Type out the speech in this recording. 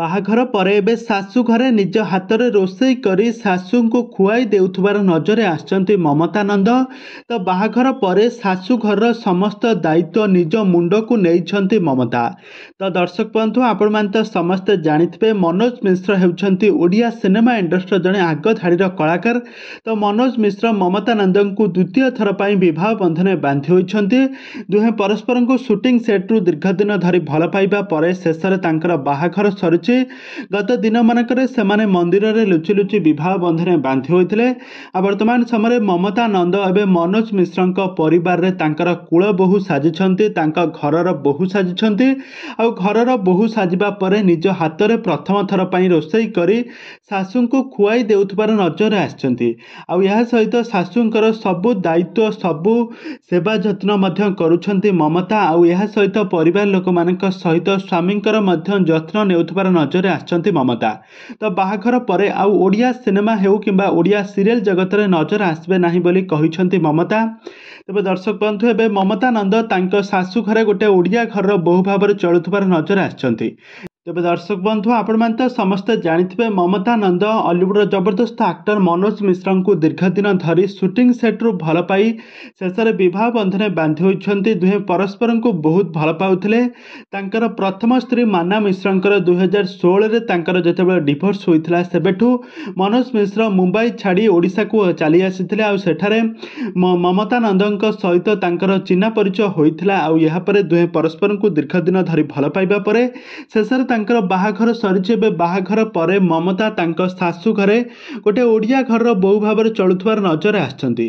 ବାହାଘର ପରେ ଏବେ ଶାଶୁ ଘରେ ନିଜ ହାତରେ ରୋଷେଇ କରି ଶାଶୁଙ୍କୁ ଖୁଆଇ ଦେଉଥିବାର ନଜରରେ ଆସିଛନ୍ତି ମମତା ନନ୍ଦ ତ ବାହାଘର ପରେ ଶାଶୁ ଘରର ସମସ୍ତ ଦାୟିତ୍ୱ ନିଜ ମୁଣ୍ଡକୁ ନେଇଛନ୍ତି ମମତା ତ ଦର୍ଶକ ବନ୍ଧୁ ଆପଣମାନେ ତ ସମସ୍ତେ ଜାଣିଥିବେ ମନୋଜ ମିଶ୍ର ହେଉଛନ୍ତି ଓଡ଼ିଆ ସିନେମା ଇଣ୍ଡଷ୍ଟ୍ରିର ଜଣେ ଆଗଧାଡ଼ିର କଳାକାର ତ ମନୋଜ ମିଶ୍ର ମମତା ନନ୍ଦଙ୍କୁ ଦ୍ୱିତୀୟ ଥର ପାଇଁ ବିବାହ ବନ୍ଧନରେ ବାନ୍ଧି ହୋଇଛନ୍ତି ଦୁହେଁ ପରସ୍ପରଙ୍କୁ ସୁଟିଂ ସେଟ୍ରୁ ଦୀର୍ଘ ଦିନ ଧରି ଭଲ ପାଇବା ପରେ ଶେଷରେ ତାଙ୍କର ବାହାଘର ସରିଛି ଚାଲିଛି ଗତ ଦିନମାନଙ୍କରେ ସେମାନେ ମନ୍ଦିରରେ ଲୁଚି ଲୁଚି ବିବାହ ବନ୍ଧରେ ବାନ୍ଧି ହୋଇଥିଲେ ଆଉ ବର୍ତ୍ତମାନ ସମୟରେ ମମତା ନନ୍ଦ ଏବେ ମନୋଜ ମିଶ୍ରଙ୍କ ପରିବାରରେ ତାଙ୍କର କୁଳ ବୋହୁ ସାଜିଛନ୍ତି ତାଙ୍କ ଘରର ବୋହୁ ସାଜିଛନ୍ତି ଆଉ ଘରର ବୋହୁ ସାଜିବା ପରେ ନିଜ ହାତରେ ପ୍ରଥମ ଥର ପାଇଁ ରୋଷେଇ କରି ଶାଶୁଙ୍କୁ ଖୁଆଇ ଦେଉଥିବାର ନଜରରେ ଆସିଛନ୍ତି ଆଉ ଏହା ସହିତ ଶାଶୁଙ୍କର ସବୁ ଦାୟିତ୍ୱ ସବୁ ସେବା ଯତ୍ନ ମଧ୍ୟ କରୁଛନ୍ତି ମମତା ଆଉ ଏହା ସହିତ ପରିବାର ଲୋକମାନଙ୍କ ସହିତ ସ୍ୱାମୀଙ୍କର ମଧ୍ୟ ଯତ୍ନ ନେଉଥିବାର ନଜରରେ ଆସିଛନ୍ତି ମମତା ତ ବାହାଘର ପରେ ଆଉ ଓଡ଼ିଆ ସିନେମା ହେଉ କିମ୍ବା ଓଡ଼ିଆ ସିରିଏଲ୍ ଜଗତରେ ନଜର ଆସିବେ ନାହିଁ ବୋଲି କହିଛନ୍ତି ମମତା ତେବେ ଦର୍ଶକ ବନ୍ଧୁ ଏବେ ମମତା ନନ୍ଦ ତାଙ୍କ ଶାଶୁ ଘରେ ଗୋଟିଏ ଓଡ଼ିଆ ଘରର ବହୁ ଭାବରେ ଚଳୁଥିବାର ନଜର ଆସିଛନ୍ତି ତେବେ ଦର୍ଶକ ବନ୍ଧୁ ଆପଣମାନେ ତ ସମସ୍ତେ ଜାଣିଥିବେ ମମତା ନନ୍ଦ ଅଲିଉଡ଼ର ଜବରଦସ୍ତ ଆକ୍ଟର ମନୋଜ ମିଶ୍ରଙ୍କୁ ଦୀର୍ଘଦିନ ଧରି ସୁଟିଂ ସେଟ୍ରୁ ଭଲ ପାଇ ଶେଷରେ ବିବାହ ବନ୍ଧରେ ବାନ୍ଧି ହୋଇଛନ୍ତି ଦୁହେଁ ପରସ୍ପରଙ୍କୁ ବହୁତ ଭଲ ପାଉଥିଲେ ତାଙ୍କର ପ୍ରଥମ ସ୍ତ୍ରୀ ମାନା ମିଶ୍ରଙ୍କର ଦୁଇହଜାର ଷୋହଳରେ ତାଙ୍କର ଯେତେବେଳେ ଡିଭୋର୍ସ ହୋଇଥିଲା ସେବେଠୁ ମନୋଜ ମିଶ୍ର ମୁମ୍ବାଇ ଛାଡ଼ି ଓଡ଼ିଶାକୁ ଚାଲି ଆସିଥିଲେ ଆଉ ସେଠାରେ ମମତା ନନ୍ଦଙ୍କ ସହିତ ତାଙ୍କର ଚିହ୍ନା ପରିଚୟ ହୋଇଥିଲା ଆଉ ଏହାପରେ ଦୁହେଁ ପରସ୍ପରଙ୍କୁ ଦୀର୍ଘଦିନ ଧରି ଭଲ ପାଇବା ପରେ ଶେଷରେ ତାଙ୍କର ବାହାଘର ସରିଛି ଏବେ ବାହାଘର ପରେ ମମତା ତାଙ୍କ ଶାଶୁ ଘରେ ଗୋଟେ ଓଡ଼ିଆ ଘରର ବୋହୂ ଭାବରେ ଚଳୁଥିବାର ନଜର ଆସିଛନ୍ତି